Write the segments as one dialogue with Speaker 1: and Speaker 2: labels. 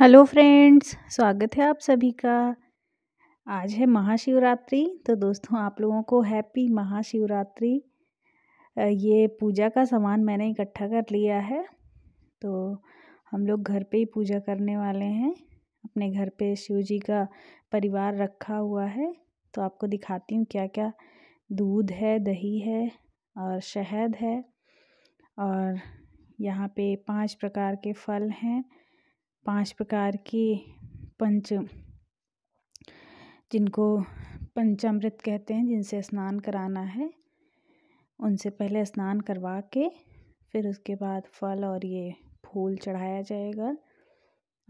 Speaker 1: hello friends स्वागत है आप सभी का आज है महाशिवरात्रि तो दोस्तों आप लोगों को हैप्पी महाशिवरात्रि ये पूजा का सामान मैंने इकट्ठा कर लिया है तो हम लोग घर पे ही पूजा करने वाले हैं अपने घर पे शिव जी का परिवार रखा हुआ है तो आपको दिखाती हूँ क्या क्या दूध है दही है और शहद है और यहाँ पे पांच प्रकार के फल हैं पांच प्रकार की पंच जिनको पंचामृत कहते हैं जिनसे स्नान कराना है उनसे पहले स्नान करवा के फिर उसके बाद फल और ये फूल चढ़ाया जाएगा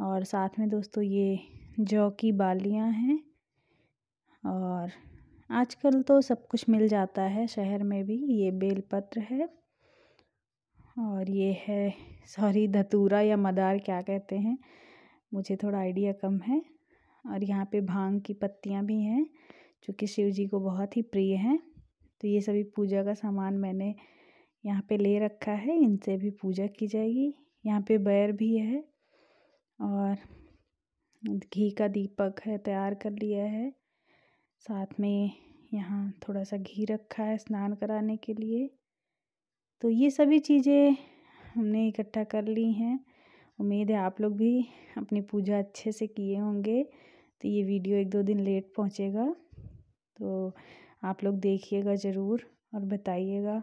Speaker 1: और साथ में दोस्तों ये जौ की बालियां हैं और आजकल तो सब कुछ मिल जाता है शहर में भी ये बेलपत्र है और ये है सॉरी धतूरा या मदार क्या कहते हैं मुझे थोड़ा आइडिया कम है और यहाँ पे भांग की पत्तियाँ भी हैं जो कि शिव जी को बहुत ही प्रिय हैं तो ये सभी पूजा का सामान मैंने यहाँ पे ले रखा है इनसे भी पूजा की जाएगी यहाँ पे बैर भी है और घी का दीपक है तैयार कर लिया है साथ में यहाँ थोड़ा सा घी रखा है स्नान कराने के लिए तो ये सभी चीज़ें हमने इकट्ठा कर ली हैं उम्मीद है आप लोग भी अपनी पूजा अच्छे से किए होंगे तो ये वीडियो एक दो दिन लेट पहुंचेगा तो आप लोग देखिएगा ज़रूर और बताइएगा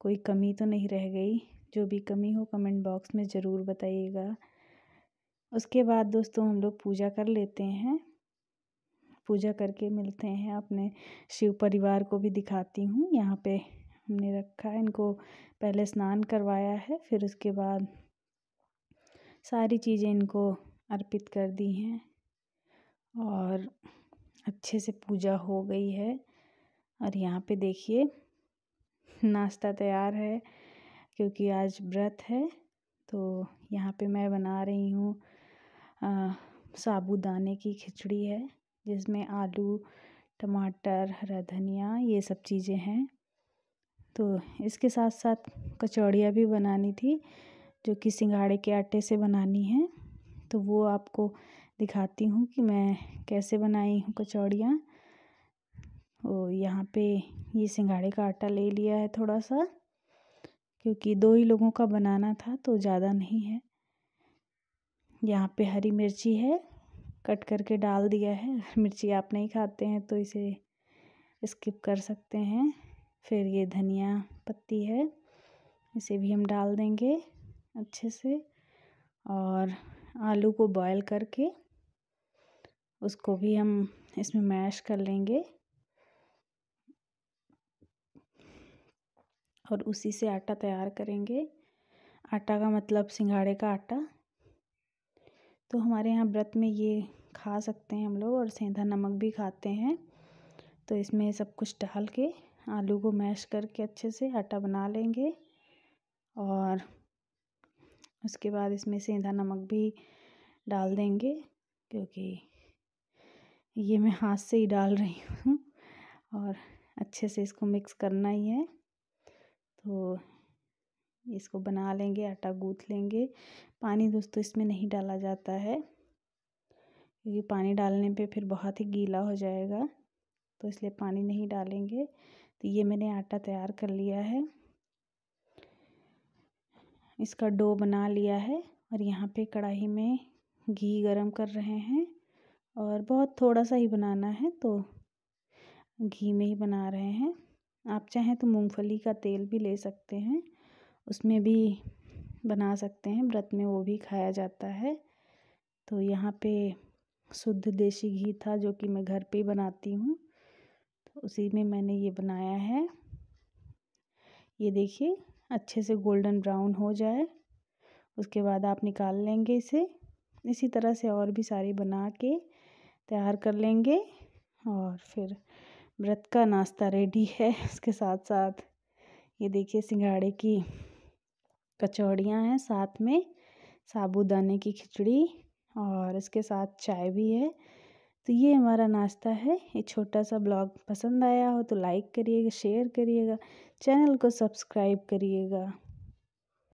Speaker 1: कोई कमी तो नहीं रह गई जो भी कमी हो कमेंट बॉक्स में ज़रूर बताइएगा उसके बाद दोस्तों हम लोग पूजा कर लेते हैं पूजा करके मिलते हैं अपने शिव परिवार को भी दिखाती हूँ यहाँ पे हमने रखा है इनको पहले स्नान करवाया है फिर उसके बाद सारी चीज़ें इनको अर्पित कर दी हैं और अच्छे से पूजा हो गई है और यहाँ पे देखिए नाश्ता तैयार है क्योंकि आज व्रत है तो यहाँ पे मैं बना रही हूँ साबूदाने की खिचड़ी है जिसमें आलू टमाटर हरा धनिया ये सब चीज़ें हैं तो इसके साथ साथ कचौड़ियाँ भी बनानी थी जो कि सिंघाड़े के आटे से बनानी है तो वो आपको दिखाती हूँ कि मैं कैसे बनाई हूँ कचौड़ियाँ और यहाँ पे ये सिंघाड़े का आटा ले लिया है थोड़ा सा क्योंकि दो ही लोगों का बनाना था तो ज़्यादा नहीं है यहाँ पे हरी मिर्ची है कट करके डाल दिया है मिर्ची आप नहीं खाते हैं तो इसे स्किप कर सकते हैं फिर ये धनिया पत्ती है इसे भी हम डाल देंगे अच्छे से और आलू को बॉईल करके उसको भी हम इसमें मैश कर लेंगे और उसी से आटा तैयार करेंगे आटा का मतलब सिंघाड़े का आटा तो हमारे यहाँ व्रत में ये खा सकते हैं हम लोग और सेंधा नमक भी खाते हैं तो इसमें सब कुछ डाल के आलू को मैश करके अच्छे से आटा बना लेंगे और उसके बाद इसमें सेंधा नमक भी डाल देंगे क्योंकि ये मैं हाथ से ही डाल रही हूँ और अच्छे से इसको मिक्स करना ही है तो इसको बना लेंगे आटा गूँथ लेंगे पानी दोस्तों इसमें नहीं डाला जाता है क्योंकि पानी डालने पे फिर बहुत ही गीला हो जाएगा तो इसलिए पानी नहीं डालेंगे तो ये मैंने आटा तैयार कर लिया है इसका डो बना लिया है और यहाँ पे कढ़ाई में घी गरम कर रहे हैं और बहुत थोड़ा सा ही बनाना है तो घी में ही बना रहे हैं आप चाहें तो मूंगफली का तेल भी ले सकते हैं उसमें भी बना सकते हैं व्रत में वो भी खाया जाता है तो यहाँ पे शुद्ध देसी घी था जो कि मैं घर पे ही बनाती हूँ उसी में मैंने ये बनाया है ये देखिए अच्छे से गोल्डन ब्राउन हो जाए उसके बाद आप निकाल लेंगे इसे इसी तरह से और भी सारी बना के तैयार कर लेंगे और फिर व्रत का नाश्ता रेडी है उसके साथ साथ ये देखिए सिंगाड़े की कचौड़ियाँ हैं साथ में साबूदाने की खिचड़ी और इसके साथ चाय भी है तो ये हमारा नाश्ता है ये छोटा सा ब्लॉग पसंद आया हो तो लाइक करिएगा शेयर करिएगा चैनल को सब्सक्राइब करिएगा